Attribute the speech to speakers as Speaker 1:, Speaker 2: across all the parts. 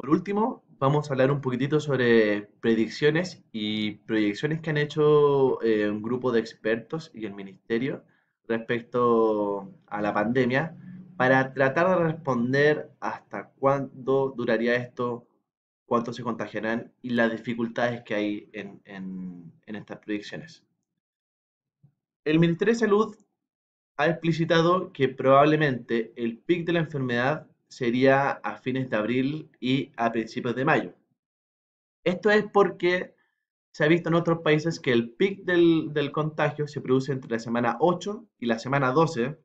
Speaker 1: Por último, vamos a hablar un poquitito sobre predicciones y proyecciones que han hecho eh, un grupo de expertos y el ministerio respecto a la pandemia para tratar de responder hasta cuándo duraría esto, cuánto se contagiarán y las dificultades que hay en, en estas predicciones. El Ministerio de Salud ha explicitado que probablemente el pic de la enfermedad sería a fines de abril y a principios de mayo. Esto es porque se ha visto en otros países que el pic del, del, contagio se produce entre la semana 8 y la semana 12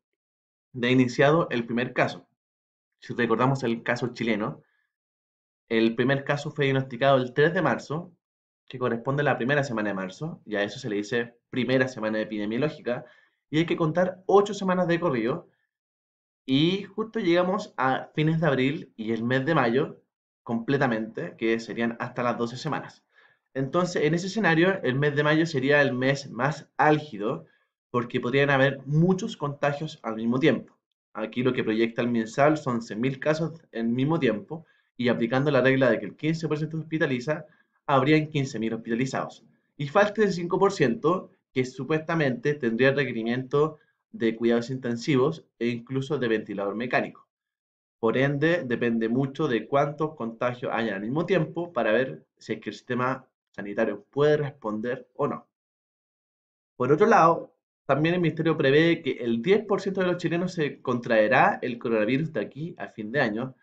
Speaker 1: de iniciado el primer caso. Si recordamos el caso chileno, el primer caso fue diagnosticado el 3 de marzo, que corresponde a la primera semana de marzo, y a eso se le dice primera semana epidemiológica, y hay que contar 8 semanas de corrido y justo llegamos a fines de abril y el mes de mayo completamente, que serían hasta las 12 semanas. Entonces, en ese escenario, el mes de mayo sería el mes más álgido porque podrían haber muchos contagios al mismo tiempo. Aquí lo que proyecta el mensal son 11.000 casos en mismo tiempo y aplicando la regla de que el 15% hospitaliza, habrían 15.000 hospitalizados. Y falta el 5% que supuestamente tendría requerimiento de cuidados intensivos e incluso de ventilador mecánico. Por ende, depende mucho de cuántos contagios haya al mismo tiempo para ver si es que el sistema sanitario puede responder o no. Por otro lado, también el Ministerio prevé que el 10% de los chilenos se contraerá el coronavirus de aquí a fin de año,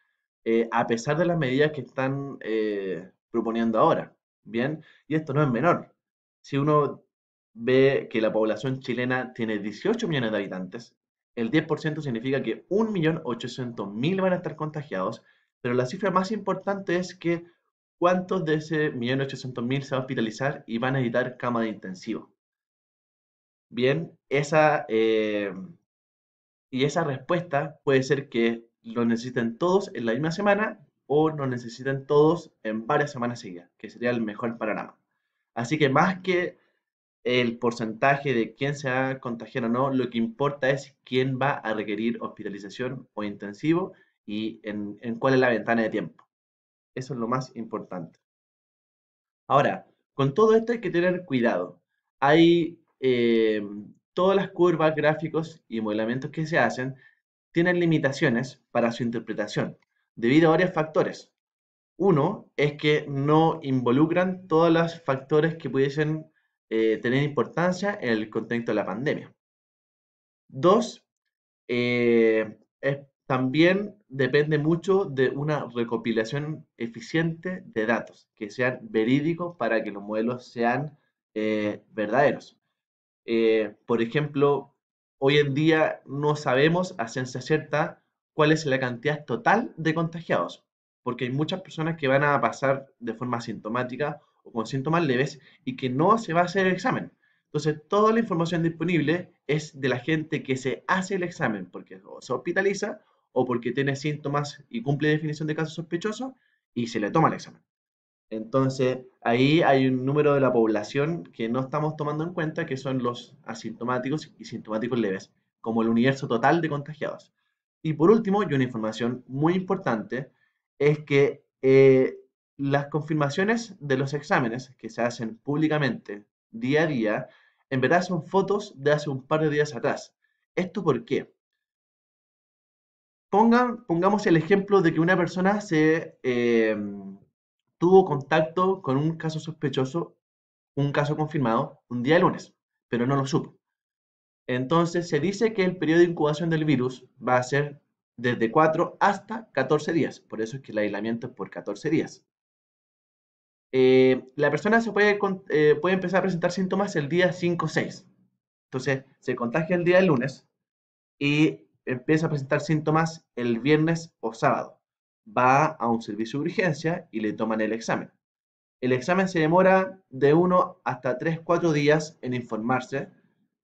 Speaker 1: eh, a pesar de las medidas que están eh, proponiendo ahora. Bien, y esto no es menor. Si uno ve que la población chilena tiene 18 millones de habitantes. El 10% significa que 1.800.000 van a estar contagiados, pero la cifra más importante es que cuántos de ese 1.800.000 se van a hospitalizar y van a necesitar cama de intensivo. Bien, esa, eh, y esa respuesta puede ser que lo necesiten todos en la misma semana o lo necesiten todos en varias semanas seguidas, que sería el mejor panorama. Así que más que el porcentaje de quién se ha contagiado o no, lo que importa es quién va a requerir hospitalización o intensivo y en, cuál es la ventana de tiempo. Eso es lo más importante. Ahora, con todo esto hay que tener cuidado. Hay eh, todas las curvas, gráficos y modelamientos que se hacen tienen limitaciones para su interpretación, debido a varios factores. Uno es que no involucran todos los factores que pudiesen eh, tener importancia en el contexto de la pandemia. Dos, eh, también depende mucho de una recopilación eficiente de datos que sean verídicos para que los modelos sean eh, verdaderos. por ejemplo, hoy en día no sabemos a ciencia cierta cuál es la cantidad total de contagiados, porque hay muchas personas que van a pasar de forma asintomática o con síntomas leves y que no se va a hacer el examen. Entonces, toda la información disponible es de la gente que se hace el examen, porque se hospitaliza o porque tiene síntomas y cumple definición de caso sospechoso y se le toma el examen. Entonces, ahí hay un número de la población que no estamos tomando en cuenta, que son los asintomáticos y sintomáticos leves, como el universo total de contagiados. Y por último, y una información muy importante, es que eh, las confirmaciones de los exámenes que se hacen públicamente día a día, en verdad son fotos de hace un par de días atrás. ¿Esto por qué? pongamos el ejemplo de que una persona se em, tuvo contacto con un caso sospechoso, un caso confirmado, un día de lunes, pero no lo supo. Entonces se dice que el periodo de incubación del virus va a ser desde 4 hasta 14 días. Por eso es que el aislamiento es por 14 días. Eh, la persona se puede, eh, puede empezar a presentar síntomas el día 5 o 6. Entonces, se contagia el día del lunes y empieza a presentar síntomas el viernes o sábado. Va a un servicio de urgencia y le toman el examen. El examen se demora de uno hasta tres cuatro días en informarse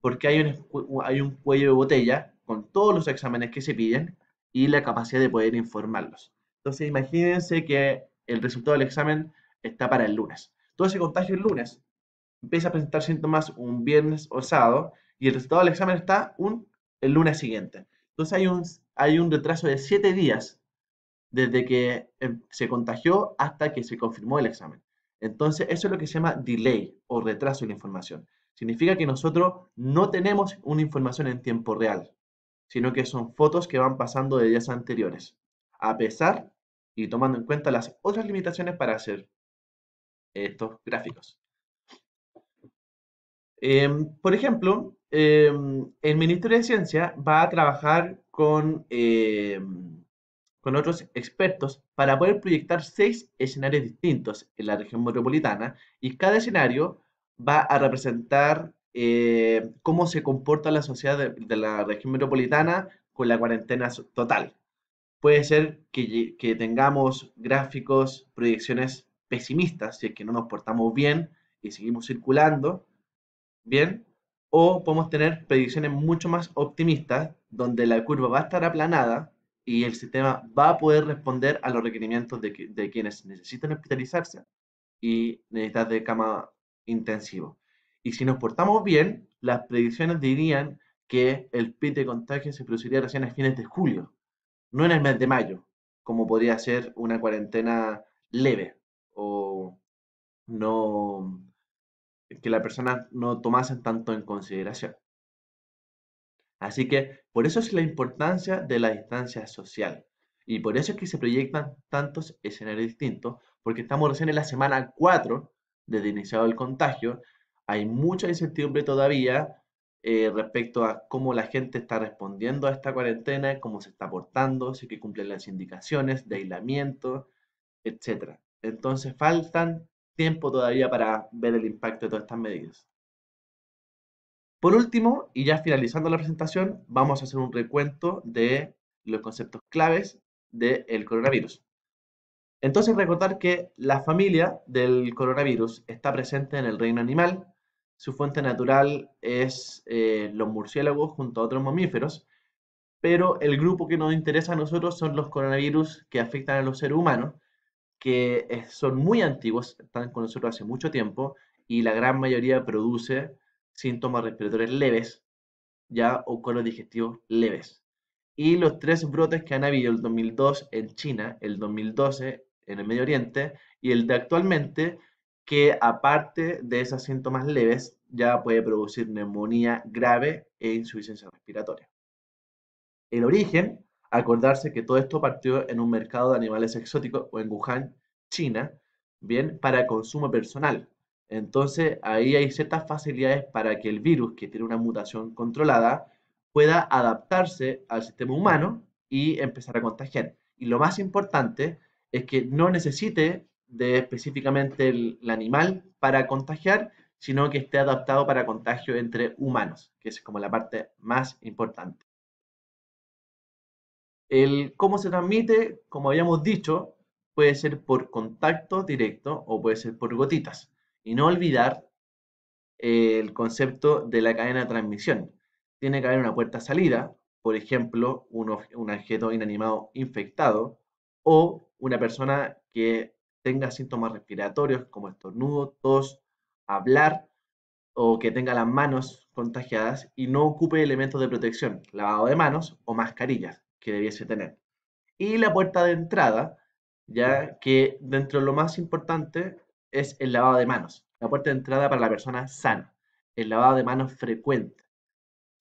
Speaker 1: porque hay un, hay un cuello de botella con todos los exámenes que se piden y la capacidad de poder informarlos. Entonces, imagínense que el resultado del examen está para el lunes. Entonces, se contagio el lunes empieza a presentar síntomas un viernes o sábado y el resultado del examen está un, el lunes siguiente. Entonces hay un, hay un retraso de siete días desde que em, se contagió hasta que se confirmó el examen. Entonces eso es lo que se llama delay o retraso de la información. Significa que nosotros no tenemos una información en tiempo real, sino que son fotos que van pasando de días anteriores, a pesar y tomando en cuenta las otras limitaciones para hacer estos gráficos. Em, por ejemplo, em, el Ministerio de Ciencia va a trabajar con, em, con otros expertos para poder proyectar seis escenarios distintos en la región metropolitana y cada escenario va a representar cómo se comporta la sociedad de, la región metropolitana con la cuarentena total. Puede ser que, que tengamos gráficos, proyecciones pesimistas, si es que no nos portamos bien y seguimos circulando, ¿bien? O podemos tener predicciones mucho más optimistas, donde la curva va a estar aplanada y el sistema va a poder responder a los requerimientos de, de quienes necesitan hospitalizarse y necesitan de cama intensiva. Y si nos portamos bien, las predicciones dirían que el pico de contagio se produciría recién a fines de julio, no en el mes de mayo, como podría ser una cuarentena leve, o no que la persona no tomase tanto en consideración. Así que por eso es la importancia de la distancia social. Y por eso es que se proyectan tantos escenarios distintos, porque estamos recién en la semana 4 desde iniciado el contagio. Hay mucha incertidumbre todavía eh, respecto a cómo la gente está respondiendo a esta cuarentena, cómo se está portando, si cumplen las indicaciones de aislamiento, etc. Entonces faltan tiempo todavía para ver el impacto de todas estas medidas. Por último, y ya finalizando la presentación, vamos a hacer un recuento de los conceptos claves del coronavirus. Entonces, recordar que la familia del coronavirus está presente en el reino animal. Su fuente natural es eh, los murciélagos junto a otros mamíferos, pero el grupo que nos interesa a nosotros son los coronavirus que afectan a los seres humanos, que son muy antiguos, están con nosotros hace mucho tiempo y la gran mayoría produce síntomas respiratorios leves, ya o colos digestivos leves. Y los tres brotes que han habido, el 2002 en China, el 2012 en el Medio Oriente y el de actualmente, que aparte de esos síntomas leves, ya puede producir neumonía grave e insuficiencia respiratoria. El origen Acordarse que todo esto partió en un mercado de animales exóticos o pues, en Wuhan, China, bien, para consumo personal. Entonces, ahí hay ciertas facilidades para que el virus, que tiene una mutación controlada, pueda adaptarse al sistema humano y empezar a contagiar. Y lo más importante es que no necesite de específicamente el, el animal para contagiar, sino que esté adaptado para contagio entre humanos, que es como la parte más importante. El cómo se transmite, como habíamos dicho, puede ser por contacto directo o puede ser por gotitas. Y no olvidar el concepto de la cadena de transmisión. Tiene que haber una puerta salida, por ejemplo, un, un objeto inanimado infectado o una persona que tenga síntomas respiratorios como estornudo, tos, hablar o que tenga las manos contagiadas y no ocupe elementos de protección, lavado de manos o mascarillas debiese tener. Y la puerta de entrada, ya que dentro de lo más importante es el lavado de manos. La puerta de entrada para la persona sana, el lavado de manos frecuente.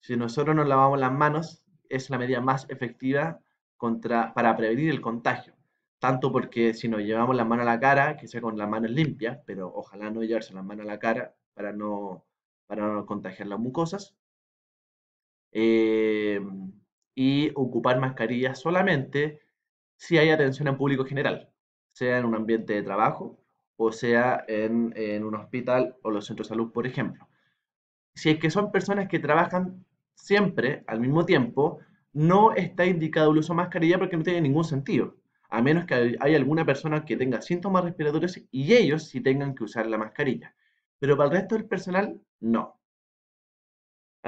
Speaker 1: Si nosotros nos lavamos las manos, es la medida más efectiva contra, para prevenir el contagio. Tanto porque si nos llevamos la mano a la cara, que sea con las manos limpias, pero ojalá no llevarse la mano a la cara para no, para no contagiar las mucosas. Eh, y ocupar mascarillas solamente si hay atención en público general, sea en un ambiente de trabajo o sea en, en un hospital o los centros de salud, por ejemplo. Si es que son personas que trabajan siempre al mismo tiempo, no está indicado el uso de mascarilla porque no tiene ningún sentido, a menos que haya alguna persona que tenga síntomas respiratorios y ellos sí tengan que usar la mascarilla. Pero para el resto del personal, no.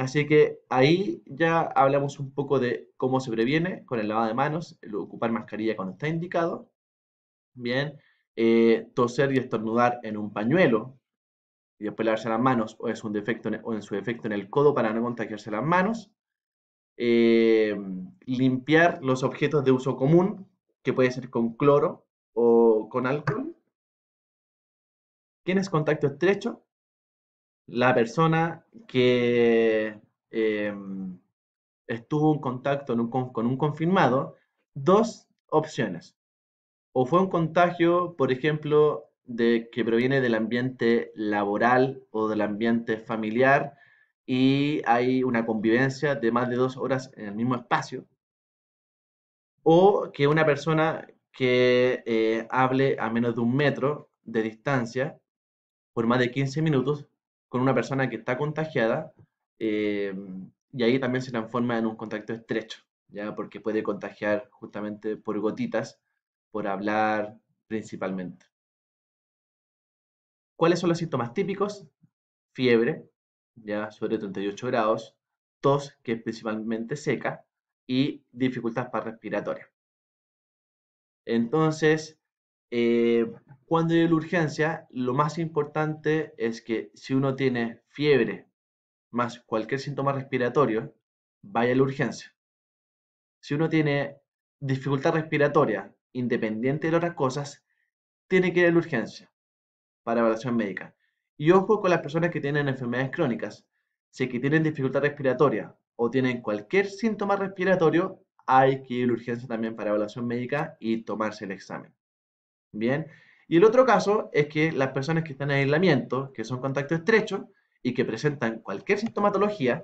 Speaker 1: Así que ahí ya hablamos un poco de cómo se previene con el lavado de manos, el ocupar mascarilla cuando está indicado. Bien, eh, toser y estornudar en un pañuelo y después lavarse las manos o, es un defecto en, su defecto en el codo para no contagiarse las manos. Eh, limpiar los objetos de uso común, que puede ser con cloro o con alcohol. ¿Quién es contacto estrecho? la persona que em, estuvo en contacto con un confirmado, dos opciones. O fue un contagio, por ejemplo, de, que proviene del ambiente laboral o del ambiente familiar y hay una convivencia de más de dos horas en el mismo espacio. O que una persona que eh, hable a menos de un metro de distancia por más de 15 minutos con una persona que está contagiada eh, y ahí también se transforma en un contacto estrecho, ya porque puede contagiar justamente por gotitas, por hablar principalmente. ¿Cuáles son los síntomas típicos? Fiebre, ya sobre 38 grados, tos que es principalmente seca y dificultad para respiratoria. Entonces, eh, cuando hay la urgencia, lo más importante es que si uno tiene fiebre más cualquier síntoma respiratorio, vaya a la urgencia. Si uno tiene dificultad respiratoria independiente de otras cosas, tiene que ir a la urgencia para evaluación médica. Y ojo con las personas que tienen enfermedades crónicas. Si que tienen dificultad respiratoria o tienen cualquier síntoma respiratorio, hay que ir a la urgencia también para evaluación médica y tomarse el examen. Bien. Y el otro caso es que las personas que están en aislamiento, que son contacto estrecho y que presentan cualquier sintomatología,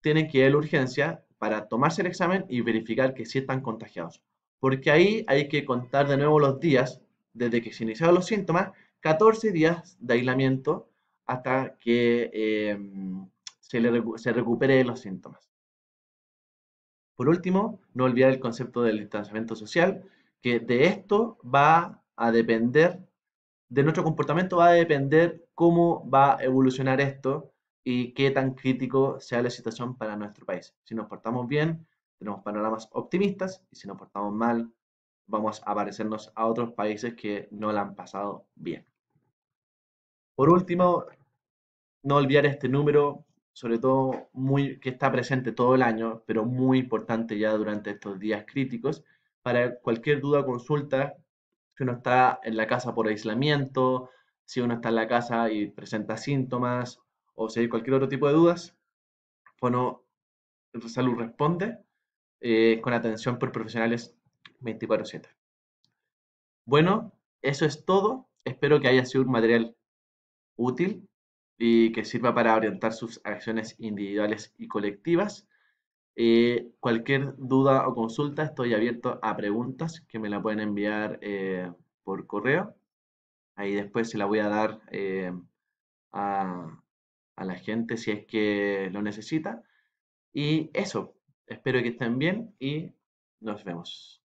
Speaker 1: tienen que ir a la urgencia para tomarse el examen y verificar que sí están contagiados. Porque ahí hay que contar de nuevo los días desde que se iniciaron los síntomas, 14 días de aislamiento hasta que em, se, se recupere los síntomas. Por último, no olvidar el concepto del distanciamiento social, que de esto va a depender, de nuestro comportamiento va a depender cómo va a evolucionar esto y qué tan crítico sea la situación para nuestro país. Si nos portamos bien, tenemos panoramas optimistas y si nos portamos mal, vamos a parecernos a otros países que no la han pasado bien. Por último, no olvidar este número, sobre todo muy, que está presente todo el año, pero muy importante ya durante estos días críticos, para cualquier duda o consulta, si uno está en la casa por aislamiento, si uno está en la casa y presenta síntomas o si hay cualquier otro tipo de dudas, bueno, Salud responde eh, con atención por profesionales 24/7. Bueno, eso es todo. Espero que haya sido un material útil y que sirva para orientar sus acciones individuales y colectivas. Eh, cualquier duda o consulta, estoy abierto a preguntas que me la pueden enviar eh, por correo. Ahí después se la voy a dar eh, a, a, la gente si es que lo necesita. Y eso, espero que estén bien y nos vemos.